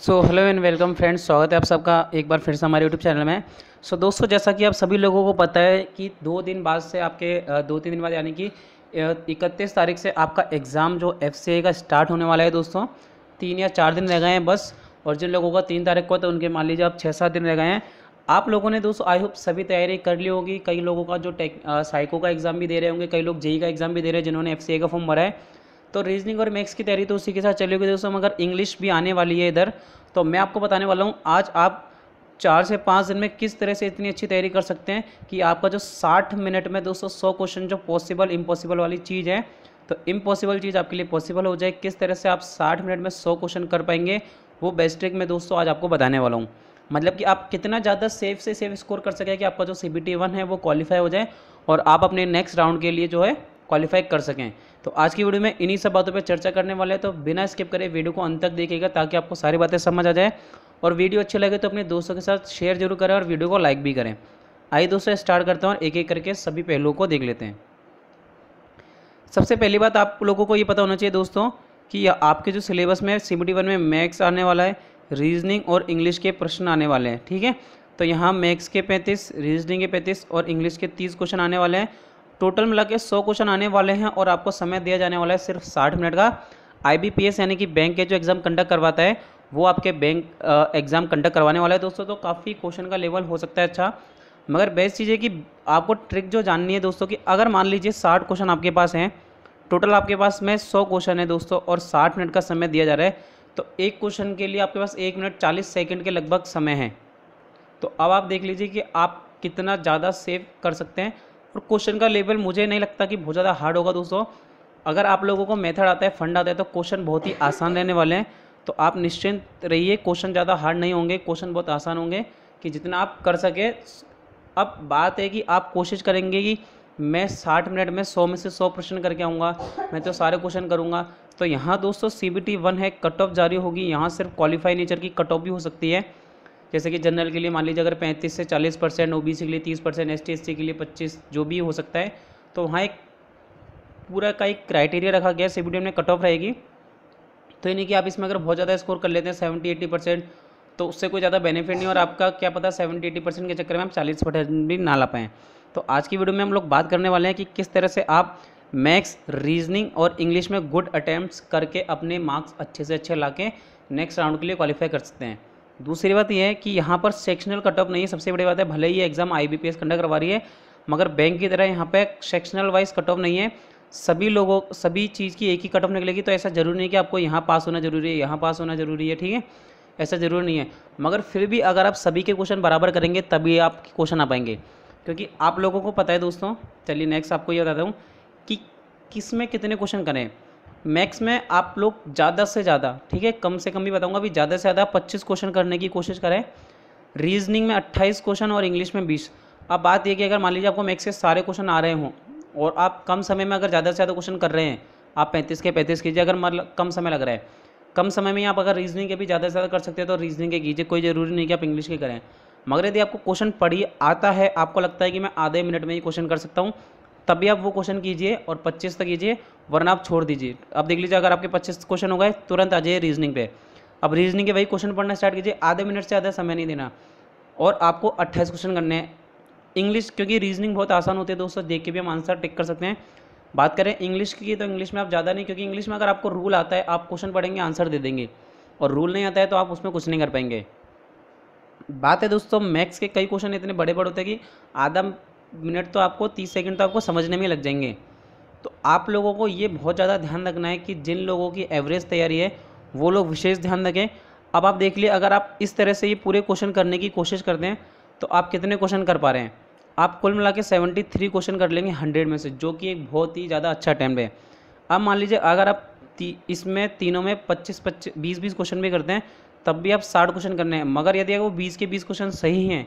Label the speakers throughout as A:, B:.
A: so hello and welcome friends स्वागत है आप सबका एक बार फिर से हमारे यूट्यूब चैनल में सो so, दोस्तों जैसा कि आप सभी लोगों को पता है कि दो दिन बाद से आपके दो तीन दिन बाद यानी कि इकतीस तारीख से आपका एग्ज़ाम जो एफ का स्टार्ट होने वाला है दोस्तों तीन या चार दिन रह गए हैं बस और जिन लोगों का तीन तारीख को तो उनके मान लीजिए आप छः सात दिन रह गए हैं आप लोगों ने दोस्तों आई होप सभी तैयारी कर ली होगी कई लोगों का जो टेक साइको का एग्ज़ाम भी दे रहे होंगे कई लोग जेई e e का एग्ज़ाम भी दे रहे हैं जिन्होंने एफ का फॉर्म भरा है तो रीजनिंग और मैथ्स की तैयारी तो उसी के साथ चलेगी दोस्तों मगर इंग्लिश भी आने वाली है इधर तो मैं आपको बताने वाला हूँ आज आप चार से पाँच दिन में किस तरह से इतनी अच्छी तैयारी कर सकते हैं कि आपका जो साठ मिनट में दोस्तों सौ क्वेश्चन जो पॉसिबल इम्पॉसिबल वाली चीज़ है तो इम्पॉसिबल चीज़ आपके लिए पॉसिबल हो जाए किस तरह से आप साठ मिनट में सौ क्वेश्चन कर पाएंगे वो ट्रिक मैं दोस्तों आज आपको बताने वाला हूँ मतलब कि आप कितना ज़्यादा सेफ से सेफ स्कोर कर सकें कि आपका जो सी बी टी वन है वो क्वालिफाई हो जाए और आप अपने नेक्स्ट राउंड के लिए जो है क्वालिफाई कर सकें तो आज की वीडियो में इन्हीं सब बातों पर चर्चा करने वाले हैं तो बिना स्किप करें वीडियो को अंत तक देखिएगा ताकि आपको सारी बातें समझ आ जाए और वीडियो अच्छे लगे तो अपने दोस्तों के साथ शेयर जरूर करें और वीडियो को लाइक भी करें आइए दोस्तों स्टार्ट करते हैं और एक एक करके सभी पहलुओं को देख लेते हैं सबसे पहली बात आप लोगों को ये पता होना चाहिए दोस्तों कि आपके जो सिलेबस में सी वन में मैथ्स आने वाला है रीजनिंग और इंग्लिश के प्रश्न आने वाले हैं ठीक है तो यहाँ मैथ्स के पैंतीस रीजनिंग के पैंतीस और इंग्लिश के तीस क्वेश्चन आने वाले हैं टोटल मिला के सौ क्वेश्चन आने वाले हैं और आपको समय दिया जाने वाला है सिर्फ साठ मिनट का आईबीपीएस यानी कि बैंक के जो एग्ज़ाम कंडक्ट करवाता है वो आपके बैंक एग्ज़ाम कंडक्ट करवाने वाला है दोस्तों तो काफ़ी क्वेश्चन का लेवल हो सकता है अच्छा मगर बेस्ट चीज़ है कि आपको ट्रिक जो जाननी है दोस्तों कि अगर मान लीजिए साठ क्वेश्चन आपके पास हैं टोटल आपके पास में सौ क्वेश्चन है दोस्तों और साठ मिनट का समय दिया जा रहा है तो एक क्वेश्चन के लिए आपके पास एक मिनट चालीस सेकेंड के लगभग समय है तो अब आप देख लीजिए कि आप कितना ज़्यादा सेव कर सकते हैं और क्वेश्चन का लेवल मुझे नहीं लगता कि बहुत ज़्यादा हार्ड होगा दोस्तों अगर आप लोगों को मेथड आता है फंड आता है तो क्वेश्चन बहुत ही आसान रहने वाले हैं तो आप निश्चिंत रहिए क्वेश्चन ज़्यादा हार्ड नहीं होंगे क्वेश्चन बहुत आसान होंगे कि जितना आप कर सके अब बात है कि आप कोशिश करेंगे कि मैं साठ मिनट में सौ में से सौ प्रश्न करके आऊँगा मैं तो सारे क्वेश्चन करूँगा तो यहाँ दोस्तों सी बी टी वन है कट ऑफ जारी होगी यहाँ सिर्फ क्वालिफाई नेचर की कट ऑफ भी हो सकती है जैसे कि जनरल के लिए मान लीजिए अगर पैंतीस से चालीस परसेंट ओ के लिए तीस परसेंट एस टी के लिए पच्चीस जो भी हो सकता है तो वहाँ एक पूरा का एक क्राइटेरिया रखा गया सी e में कट ऑफ रहेगी तो यानी कि आप इसमें अगर बहुत ज़्यादा स्कोर कर लेते हैं सेवेंटी एटी परसेंट तो उससे कोई ज़्यादा बेनिफिट नहीं और आपका क्या पता सेवेंटी एटी परसेंट के चक्कर में आप चालीस परसेंट भी ना ला पाएँ तो आज की वीडियो में हम लोग बात करने वाले हैं कि किस तरह से आप मैथ्स रीजनिंग और इंग्लिश में गुड अटैम्प्ट करके अपने मार्क्स अच्छे से अच्छे ला के नेक्स्ट राउंड के लिए क्वालिफाई कर सकते हैं दूसरी बात यह है कि यहाँ पर सेक्शनल कट ऑफ नहीं है सबसे बड़ी बात है भले ही एग्जाम आई कंडक्ट करवा रही है मगर बैंक की तरह यहाँ पर सेक्शनल वाइज कट ऑफ नहीं है सभी लोगों सभी चीज़ की एक ही कट ऑफ निकलेगी तो ऐसा ज़रूरी नहीं कि आपको यहाँ पास होना ज़रूरी है यहाँ पास होना ज़रूरी है ठीक है ऐसा ज़रूरी नहीं है मगर फिर भी अगर आप सभी के क्वेश्चन बराबर करेंगे तभी आप क्वेश्चन आ पाएंगे क्योंकि आप लोगों को पता है दोस्तों चलिए नेक्स्ट आपको ये बताता हूँ कि किस में कितने क्वेश्चन करें मैक्स में आप लोग ज़्यादा से ज़्यादा ठीक है कम से कम भी बताऊंगा अभी ज़्यादा से ज़्यादा पच्चीस क्वेश्चन करने की कोशिश करें रीजनिंग में अट्ठाईस क्वेश्चन और इंग्लिश में बीस अब बात यह कि अगर मान लीजिए आपको मैक्स के सारे क्वेश्चन आ रहे हों और आप कम समय में अगर ज़्यादा से ज़्यादा क्वेश्चन कर रहे हैं आप पैंतीस के पैंतीस कीजिए अगर मतलब कम समय लग रहा है कम समय में आप अगर रीजनिंग के भी ज़्यादा से ज़्यादा कर सकते हैं तो रीजनिंग के कीजिए कोई ज़रूरी नहीं कि आप इंग्लिश के करें मगर यदि आपको क्वेश्चन पढ़िए आता है आपको लगता है कि मैं आधे मिनट में ही क्वेश्चन कर सकता हूँ तब भी आप वो क्वेश्चन कीजिए और पच्चीस तक कीजिए वरना आप छोड़ दीजिए आप देख लीजिए अगर आपके पच्चीस क्वेश्चन हो गए तुरंत आ जाइए रीजनिंग पे अब रीजनिंग के वही क्वेश्चन पढ़ना स्टार्ट कीजिए आधे मिनट से आधा समय नहीं देना और आपको अट्ठाईस क्वेश्चन करने हैं इंग्लिश क्योंकि रीजनिंग बहुत आसान होती है दोस्तों देख के भी हम आंसर टिक कर सकते हैं बात करें इंग्लिश की तो इंग्लिश में आप ज़्यादा नहीं क्योंकि इंग्लिश में अगर आपको रूल आता है आप क्वेश्चन पढ़ेंगे आंसर दे देंगे और रूल नहीं आता है तो आप उसमें कुछ नहीं कर पाएंगे बात है दोस्तों मैथ्स के कई क्वेश्चन इतने बड़े बड़े होते हैं कि आधा मिनट तो आपको तीस सेकेंड तो आपको समझने में लग जाएंगे तो आप लोगों को ये बहुत ज़्यादा ध्यान रखना है कि जिन लोगों की एवरेज तैयारी है वो लोग विशेष ध्यान रखें अब आप देख लिए अगर आप इस तरह से ये पूरे क्वेश्चन करने की कोशिश करते हैं तो आप कितने क्वेश्चन कर पा रहे हैं आप कुल मिला के सेवेंटी थ्री क्वेश्चन कर लेंगे हंड्रेड में से जो कि एक बहुत ही ज़्यादा अच्छा अटैम्प है अब मान लीजिए अगर आप ती, इसमें तीनों में पच्चीस पच्चीस बीस बीस क्वेश्चन भी करते हैं तब भी आप साठ क्वेश्चन करने हैं मगर यदि वो बीस के बीस क्वेश्चन सही हैं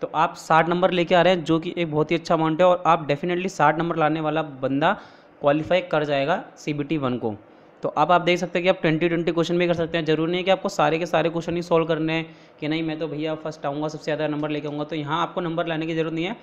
A: तो आप साठ नंबर लेके आ रहे हैं जो कि एक बहुत ही अच्छा अमाउंट है और आप डेफिनेटली साठ नंबर लाने वाला बंदा क्वालिफाई कर जाएगा सी बी टी वन को तो अब आप देख सकते हैं कि आप ट्वेंटी ट्वेंटी क्वेश्चन भी कर सकते हैं जरूरी नहीं है कि आपको सारे के सारे क्वेश्चन ही सॉल्व करने हैं कि नहीं मैं तो भैया फर्स्ट आऊँगा सबसे ज़्यादा नंबर लेके आऊँगा तो यहाँ आपको नंबर लाने की ज़रूरत नहीं है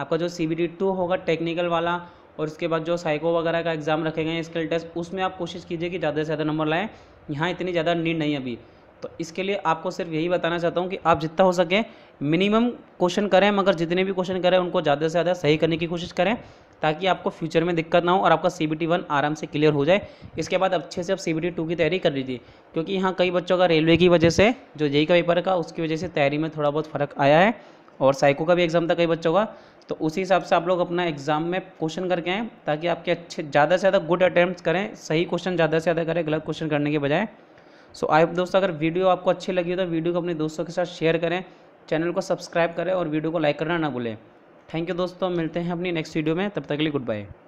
A: आपका जो सी बी टी टू होगा टेक्निकल वाला और उसके बाद जो साइको वगैरह का एग्ज़ाम रखे गए हैं स्किल टेस्ट उसमें आप कोशिश कीजिए कि ज़्यादा से ज़्यादा नंबर लाएँ यहाँ इतनी ज़्यादा नीड नहीं अभी तो इसके लिए आपको सिर्फ यही बताना चाहता हूँ कि आप जितना हो सके मिनिमम क्वेश्चन करें मगर जितने भी क्वेश्चन करें उनको ज़्यादा से ज़्यादा सही करने की कोशिश करें ताकि आपको फ्यूचर में दिक्कत ना हो और आपका सी बी वन आराम से क्लियर हो जाए इसके बाद अच्छे से आप सी बी टू की तैयारी कर लीजिए क्योंकि यहाँ कई बच्चों का रेलवे की वजह से जो जेई का पेपर का उसकी वजह से तैयारी में थोड़ा बहुत फ़र्क आया है और साइको का भी एग्ज़ाम था कई बच्चों का तो उसी हिसाब से आप लोग अपना एग्ज़ाम में क्वेश्चन करके आएँ ताकि आपके अच्छे ज़्यादा से ज़्यादा गुड अटैम्प्ट करें सही क्वेश्चन ज़्यादा से ज़्यादा करें गलत क्वेश्चन करने के बजाय सो आई आप दोस्तों अगर वीडियो आपको अच्छी लगी हो तो वीडियो को अपने दोस्तों के साथ शेयर करें चैनल को सब्सक्राइब करें और वीडियो को लाइक करना ना भूलें थैंक यू दोस्तों मिलते हैं अपनी नेक्स्ट वीडियो में तब तक के लिए गुड बाय